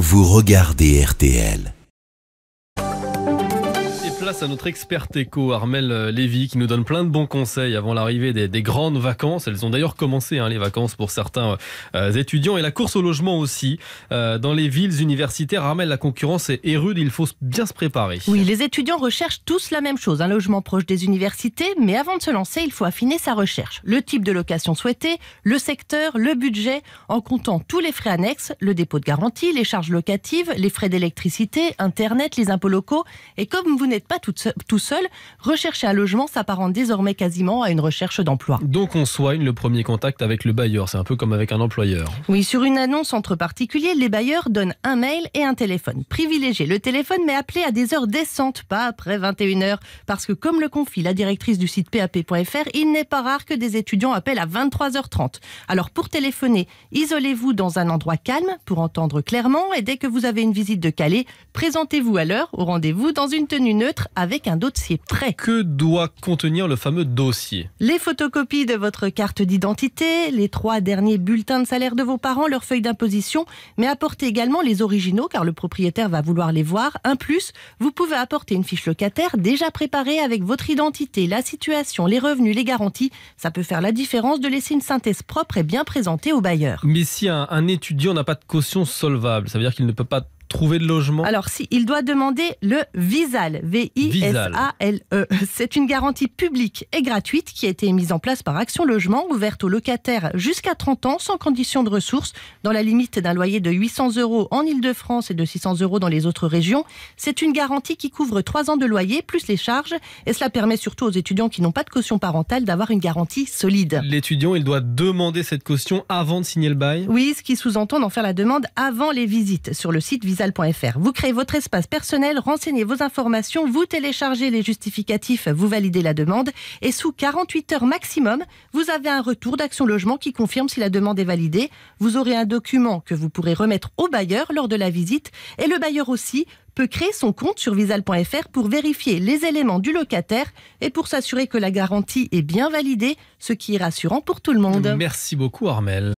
vous regardez RTL à notre experte éco, Armel euh, Lévy, qui nous donne plein de bons conseils avant l'arrivée des, grandes vacances. Elles ont d'ailleurs commencé, hein, les vacances, pour certains euh, étudiants. Et la course au logement aussi. Euh, dans les villes universitaires, Armel, la concurrence est rude. Il faut bien se préparer. Oui, les étudiants recherchent tous la même chose, un logement proche des universités. Mais avant de se lancer, il faut affiner sa recherche. Le type de location souhaité, le secteur, le budget, en comptant tous les frais annexes, le dépôt de garantie, les charges locatives, les frais d'électricité, Internet, les impôts locaux. Et comme vous n'êtes pas tout, tout seul. Rechercher un logement s'apparente désormais quasiment à une recherche d'emploi. Donc on soigne le premier contact avec le bailleur, c'est un peu comme avec un employeur. Oui, sur une annonce entre particuliers, les bailleurs donnent un mail et un téléphone. Privilégiez le téléphone, mais appelez à des heures décentes, pas après 21h, parce que comme le confie la directrice du site pap.fr, il n'est pas rare que des étudiants appellent à 23h30. Alors pour téléphoner, isolez-vous dans un endroit calme pour entendre clairement et dès que vous avez une visite de Calais, présentez-vous à l'heure au rendez-vous dans une tenue neutre avec un dossier prêt. Que doit contenir le fameux dossier Les photocopies de votre carte d'identité, les trois derniers bulletins de salaire de vos parents, leur feuille d'imposition, mais apportez également les originaux car le propriétaire va vouloir les voir. Un plus, vous pouvez apporter une fiche locataire déjà préparée avec votre identité, la situation, les revenus, les garanties. Ça peut faire la différence de laisser une synthèse propre et bien présentée au bailleur. Mais si un étudiant n'a pas de caution solvable, ça veut dire qu'il ne peut pas trouver de logement Alors, si, il doit demander le VISAL, V-I-S-A-L-E. C'est une garantie publique et gratuite qui a été mise en place par Action Logement, ouverte aux locataires jusqu'à 30 ans, sans condition de ressources, dans la limite d'un loyer de 800 euros en Ile-de-France et de 600 euros dans les autres régions. C'est une garantie qui couvre 3 ans de loyer, plus les charges, et cela permet surtout aux étudiants qui n'ont pas de caution parentale d'avoir une garantie solide. L'étudiant, il doit demander cette caution avant de signer le bail Oui, ce qui sous-entend d'en faire la demande avant les visites sur le site vous créez votre espace personnel, renseignez vos informations, vous téléchargez les justificatifs, vous validez la demande et sous 48 heures maximum, vous avez un retour d'Action Logement qui confirme si la demande est validée. Vous aurez un document que vous pourrez remettre au bailleur lors de la visite et le bailleur aussi peut créer son compte sur visal.fr pour vérifier les éléments du locataire et pour s'assurer que la garantie est bien validée, ce qui est rassurant pour tout le monde. Merci beaucoup Armel.